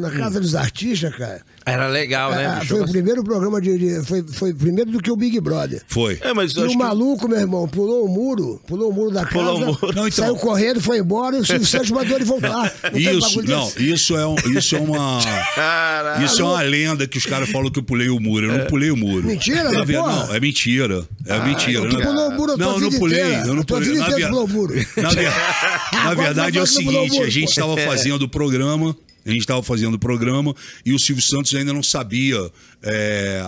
na hum. Casa dos Artistas, cara. Era legal, né? Ah, foi o primeiro programa de. de foi, foi primeiro do que o Big Brother. Foi. É, mas e o maluco, que... meu irmão, pulou o muro, pulou o muro da casa. Pulou o muro. Não, então... Saiu correndo, foi embora e o Silvio Santos mandou ele voltar. Não isso, não, isso é, um, isso é uma. Caralho. Isso é uma lenda que os caras falam que eu pulei o muro. Eu não é. pulei o muro. Mentira, não, não, é mentira. É ah, mentira. Tu é. pulou o muro, Não, eu não pulei. Eu não pulei. Na, via... pulou o muro. Na, na verdade é o seguinte: a gente estava é. fazendo o programa. A gente estava fazendo o programa e o Silvio Santos ainda não sabia é,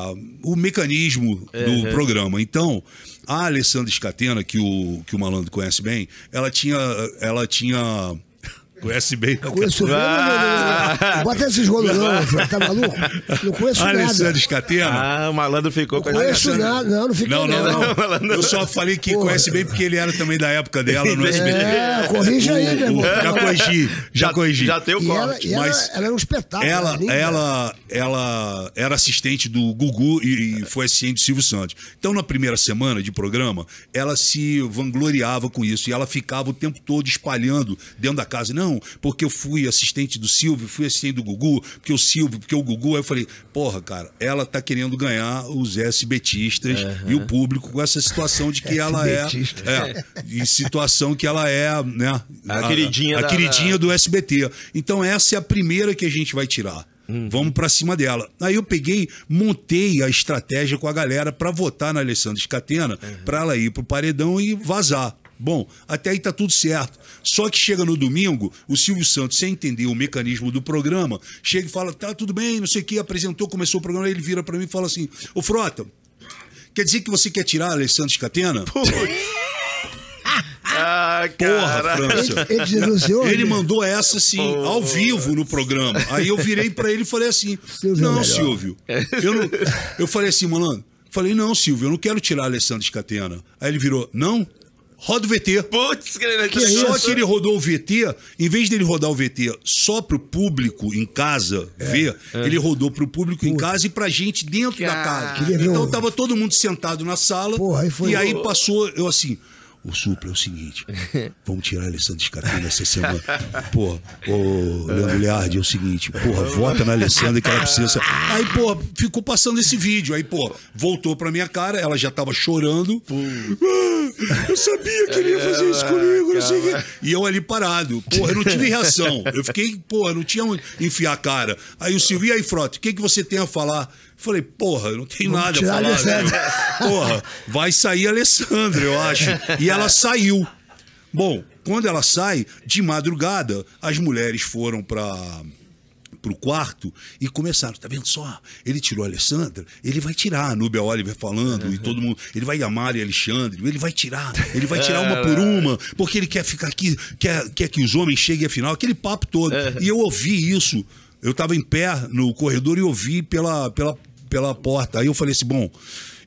o mecanismo é, do é. programa. Então, a Alessandra Scatena, que o, que o Malandro conhece bem, ela tinha, ela tinha Conhece bem? Né, Eu conheço bem, ah. Bota esses rolos não, tá maluco? Não conheço Alessandro nada. Alessandro Scatena? Ah, o malandro ficou com a conheço nada, não, não fiquei não. Não, não, não. Eu só falei que Porra. conhece bem porque ele era também da época dela no SBT. É, corrija aí, meu irmão. Já corrigi, já corrigi. Já, já tem o corte. Ela, mas ela era um espetáculo. Ela, linda. ela, ela era assistente do Gugu e, e foi assistente do Silvio Santos. Então, na primeira semana de programa, ela se vangloriava com isso e ela ficava o tempo todo espalhando dentro da casa. Não, não, porque eu fui assistente do Silvio, fui assistente do Gugu, porque o Silvio, porque o Gugu. Aí eu falei, porra, cara, ela tá querendo ganhar os SBTistas uhum. e o público com essa situação de que ela é, é. situação que ela é, né? A, a queridinha, a, a queridinha da... do SBT. Então, essa é a primeira que a gente vai tirar. Uhum. Vamos para cima dela. Aí eu peguei, montei a estratégia com a galera para votar na Alessandra Escatena, uhum. para ela ir pro paredão e vazar. Bom, até aí está tudo certo. Só que chega no domingo, o Silvio Santos, sem entender o mecanismo do programa, chega e fala: tá tudo bem, não sei o que, apresentou, começou o programa, aí ele vira para mim e fala assim: Ô Frota, quer dizer que você quer tirar Alessandro Scatena? Putz. Ah, Porra, cara. França. Ele, ele, assim, mandou essa assim, ao vivo no programa. Aí eu virei para ele e falei assim: Silvio é Não, Silvio. Eu, não... eu falei assim, malandro. Falei, não, Silvio, eu não quero tirar Alessandro Scatena. Aí ele virou, não? roda o VT. Putz, que tá Só isso? que ele rodou o VT, em vez dele rodar o VT só pro público em casa é, ver, é. ele rodou pro público Puta. em casa e pra gente dentro que da casa. Então tava todo mundo sentado na sala. Porra, aí foi... E aí passou, eu assim, o Supla é o seguinte: vamos tirar Alessandro Escatena essa semana. Pô, o Leandro Leardi, é o seguinte: porra, vota na Alessandra que ela precisa. Aí, pô, ficou passando esse vídeo. Aí, pô, voltou pra minha cara, ela já tava chorando. Ah, eu sabia que ele ia fazer isso comigo, não sei E eu ali parado. Porra, eu não tive reação. Eu fiquei, porra, não tinha onde enfiar a cara. Aí o Silvio, e aí, Frota, o que, que você tem a falar? Falei, porra, não tem Vamos nada pra falar. Alessandra. Porra, vai sair a Alessandra, eu acho. E ela saiu. Bom, quando ela sai, de madrugada, as mulheres foram para pro quarto e começaram, tá vendo só? Ele tirou a Alessandra, ele vai tirar a Núbia Oliver falando uhum. e todo mundo, ele vai amar a Alexandre, ele vai tirar, ele vai tirar uma é, por é. uma, porque ele quer ficar aqui, quer, quer que os homens cheguem à final, aquele papo todo. Uhum. E eu ouvi isso, eu tava em pé no corredor e ouvi pela, pela pela porta. Aí eu falei assim: bom,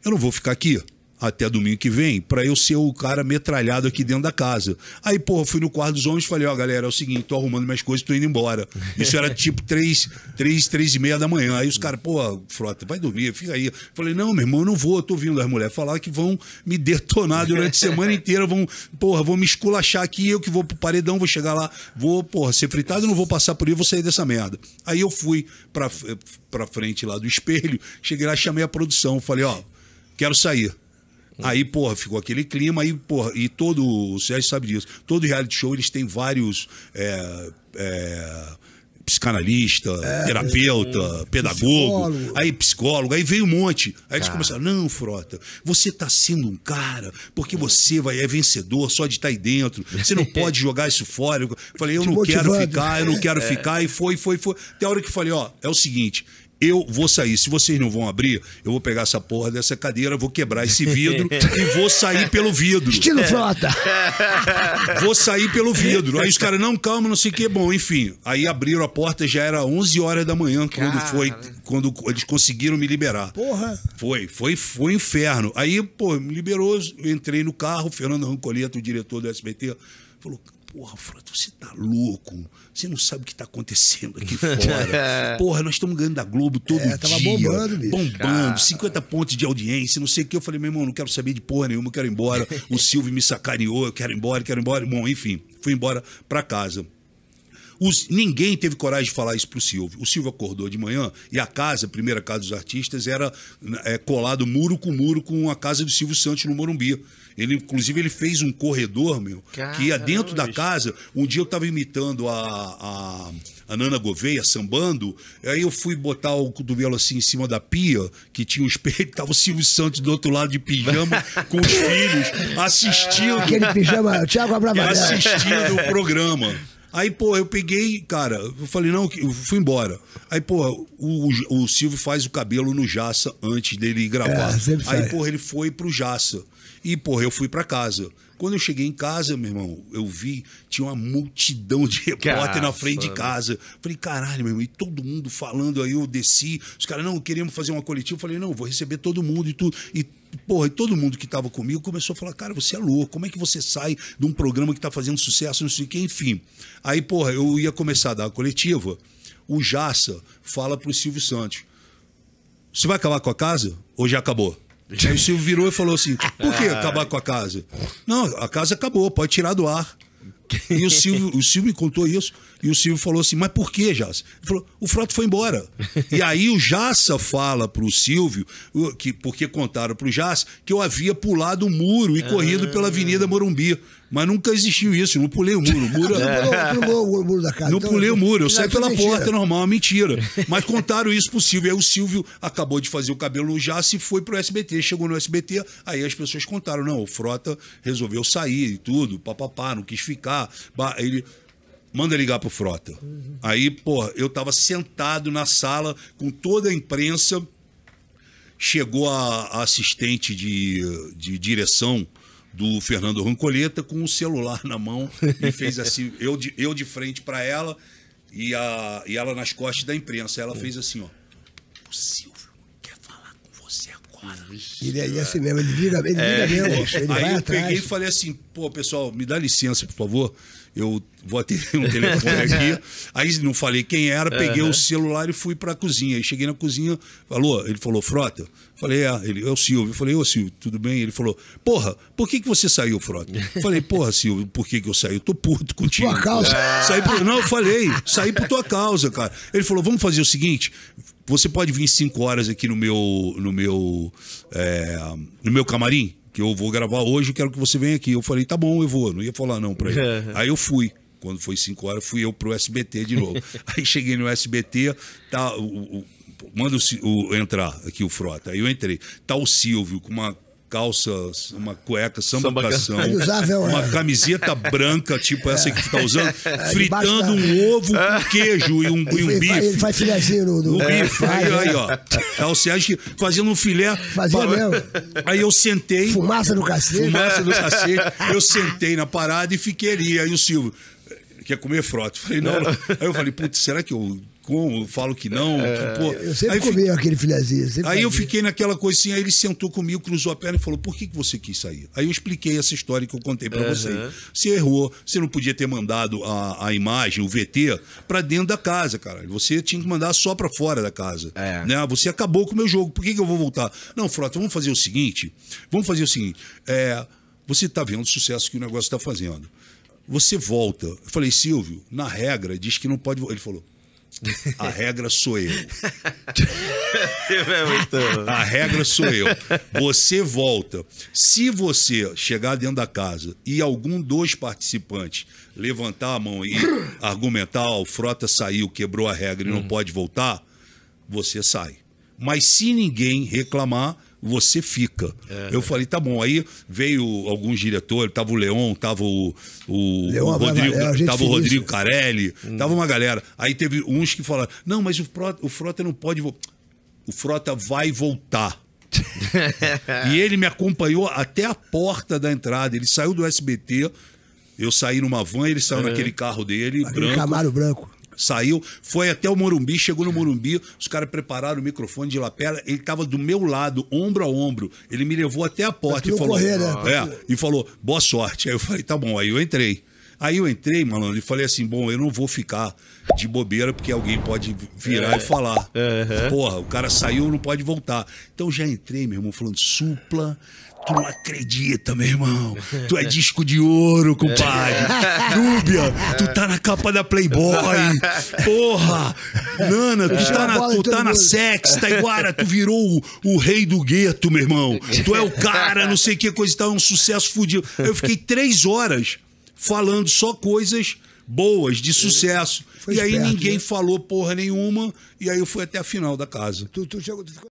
eu não vou ficar aqui até domingo que vem, para eu ser o cara metralhado aqui dentro da casa. Aí, porra, fui no quarto dos homens e falei, ó, oh, galera, é o seguinte, tô arrumando minhas coisas, tô indo embora. Isso era tipo três, três, três e meia da manhã. Aí os caras, pô, Frota, vai dormir, fica aí. Falei, não, meu irmão, eu não vou, eu tô vindo. As mulheres falar que vão me detonar durante a semana inteira, vão, porra, vão me esculachar aqui, eu que vou pro paredão, vou chegar lá, vou, porra, ser fritado, não vou passar por isso, vou sair dessa merda. Aí eu fui pra, eh, pra frente lá do espelho, cheguei lá, chamei a produção, falei, ó, oh, quero sair. Aí, porra, ficou aquele clima, aí, porra, e todo, o Sérgio sabe disso, todo reality show eles têm vários. É, é, psicanalista, é, terapeuta, é, é, pedagogo, psicólogo. aí psicólogo, aí veio um monte. Aí cara. eles começaram, não, Frota, você tá sendo um cara, porque é. você vai é vencedor só de estar tá aí dentro, você não pode jogar isso fora. Eu falei, eu Te não quero ficar, eu não quero ficar, e foi, foi, foi. Tem hora que eu falei, ó, é o seguinte, eu vou sair. Se vocês não vão abrir, eu vou pegar essa porra dessa cadeira, vou quebrar esse vidro e vou sair pelo vidro. Estilo frota. vou sair pelo vidro. Aí os caras, não, calma, não sei o que. Bom, enfim. Aí abriram a porta, já era 11 horas da manhã quando cara. foi, quando eles conseguiram me liberar. Porra. Foi, foi, foi um inferno. Aí, pô, me liberou, entrei no carro, Fernando Rancoleto, o diretor do SBT, falou, Porra, Frota, você tá louco. Você não sabe o que tá acontecendo aqui fora. Porra, nós estamos ganhando da Globo todo é, dia. Tava bombando, bicho. Bombando, Cara. 50 pontos de audiência, não sei o que. Eu falei, meu irmão, não quero saber de porra nenhuma, eu quero ir embora. o Silvio me sacaneou, eu quero ir embora, quero ir embora. Bom, enfim, fui embora pra casa. Os, ninguém teve coragem de falar isso pro Silvio. O Silvio acordou de manhã e a casa, a primeira casa dos artistas, era é, colado muro com muro com a casa do Silvio Santos no Morumbi. Ele, inclusive, ele fez um corredor, meu, Caramba, que ia dentro da casa. Um dia eu estava imitando a, a, a, Nana Gouveia, sambando. Aí eu fui botar o cotovelo assim em cima da pia, que tinha o um espelho, tava o Silvio Santos do outro lado de pijama, com os filhos, assistindo. Aquele pijama, Thiago Assistindo o programa. Aí, pô, eu peguei, cara, eu falei, não, eu fui embora. Aí, pô, o, o, Silvio faz o cabelo no Jaça antes dele gravar. É, Aí, pô, ele foi pro Jaça. E, porra, eu fui para casa. Quando eu cheguei em casa, meu irmão, eu vi, tinha uma multidão de repórter na frente de casa. Falei, caralho, meu irmão, e todo mundo falando. Aí eu desci, os caras, não, queríamos fazer uma coletiva. Eu falei, não, vou receber todo mundo e tudo. E porra, e todo mundo que estava comigo começou a falar, cara, você é louco, como é que você sai de um programa que está fazendo sucesso, não sei o que, enfim. Aí, porra, eu ia começar a dar a coletiva, o Jassa fala pro Silvio Santos, você vai acabar com a casa ou já acabou? Aí o Silvio virou e falou assim: por que ah. acabar com a casa? Não, a casa acabou, pode tirar do ar. E o Silvio, o Silvio me contou isso, e o Silvio falou assim: mas por que, Jassa? Ele falou: o Frota foi embora. E aí o Jassa fala pro Silvio, que, porque contaram pro Jassa, que eu havia pulado o muro e corrido pela Avenida ah. Morumbi. Mas nunca existiu isso. Não pulei o muro. O muro é. não, o muro da casa. Não então, pulei o muro. Eu saí pela mentira. porta, normal, mentira. Mas contaram isso pro Silvio. Aí o Silvio acabou de fazer o cabelo já se foi pro SBT. Chegou no SBT, aí as pessoas contaram. Não, o Frota resolveu sair e tudo, papapá, não quis ficar. Ele manda ligar pro Frota. Uhum. Aí, pô, eu tava sentado na sala com toda a imprensa. Chegou a, a assistente de, de direção do Fernando Rancoleta com o um celular na mão e fez assim, eu de, eu de frente para ela e, a, e ela nas costas da imprensa. Ela fez assim, ó. Possível. Vixe, ele ia é, é cinema, ele liga, ele é, vira mesmo. Ele aí eu atrás. peguei e falei assim, pô, pessoal, me dá licença, por favor. Eu vou atender um telefone aqui. aí não falei quem era, peguei uhum. o celular e fui para a cozinha. Aí cheguei na cozinha, falou, ele falou, Frota. Falei, é, ele, é o Silvio. Eu falei, ô Silvio, tudo bem? Ele falou, porra, por que, que você saiu, Frota? Falei, porra, Silvio, por que, que eu saí? Eu tô puto contigo. Tua causa. Saí por, não, eu falei, saí por tua causa, cara. Ele falou, vamos fazer o seguinte, você pode vir cinco horas aqui no meu, no meu, é, no meu camarim? Que eu vou gravar hoje, quero que você venha aqui. Eu falei, tá bom, eu vou. não ia falar não pra ele. Aí eu fui quando foi 5 horas, fui eu pro SBT de novo. aí cheguei no SBT, tá, o, o, manda o, o, entrar aqui o Frota. Aí eu entrei. Tá o Silvio com uma calça, uma cueca, sambacação, uma é. camiseta branca, tipo essa que tu tá usando, é. É, fritando um ovo com queijo e um, e um bife. Ele faz filézinho no... no... bife, aí, né? aí, ó. É o Sérgio fazendo um filé. Fazia pra... mesmo. Aí eu sentei... Fumaça no cacete. Fumaça no cacete. Eu sentei na parada e fiquei ali. Aí o Silvio, quer comer frota? Falei, não. não. Aí eu falei, putz, será que eu como, falo que não. É... Que, pô. Eu sempre aí comi eu fiquei... aquele filhazinho. Aí eu fiquei naquela coisinha, aí ele sentou comigo, cruzou a perna e falou: por que, que você quis sair? Aí eu expliquei essa história que eu contei para uhum. você. Você errou, você não podia ter mandado a, a imagem, o VT, para dentro da casa, cara. Você tinha que mandar só para fora da casa. É. Né? Você acabou com o meu jogo, por que, que eu vou voltar? Não, Frota, vamos fazer o seguinte: vamos fazer o seguinte. É, você está vendo o sucesso que o negócio está fazendo. Você volta. Eu falei, Silvio, na regra diz que não pode. Ele falou, a regra sou eu. É a regra sou eu. Você volta. Se você chegar dentro da casa e algum dos participantes levantar a mão e argumentar, o Frota saiu, quebrou a regra e não uhum. pode voltar, você sai. Mas se ninguém reclamar, você fica. É. Eu falei, tá bom. Aí veio alguns diretores, tava o Leon, tava o, o Leon, Rodrigo, é, tava o Rodrigo Carelli, hum. tava uma galera. Aí teve uns que falaram, não, mas o Frota, o Frota não pode... O Frota vai voltar. e ele me acompanhou até a porta da entrada. Ele saiu do SBT, eu saí numa van, ele saiu é. naquele carro dele, branco. Camaro branco. Saiu, foi até o Morumbi, chegou no é. Morumbi, os caras prepararam o microfone de lapela, ele tava do meu lado, ombro a ombro. Ele me levou até a porta é e falou, correr, né? é, e falou: "Boa sorte". Aí eu falei: "Tá bom". Aí eu entrei. Aí eu entrei, malandro, e falei assim: bom, eu não vou ficar de bobeira, porque alguém pode virar é. e falar. Uhum. Porra, o cara saiu, não pode voltar. Então já entrei, meu irmão, falando: supla, Tu não acredita, meu irmão. Tu é disco de ouro, é. compadre. Núbia, tu tá na capa da Playboy. Porra! Nana, tu tá na, tu tá na sex, Taiguara, tá tu virou o, o, rei do gueto, meu irmão. Tu é o cara, não sei que coisa, tá um sucesso fudido. Eu fiquei três horas falando só coisas boas, de é, sucesso. Foi e esperto, aí ninguém né? falou porra nenhuma, e aí eu fui até a final da casa. Tu, tu chegou, tu ficou...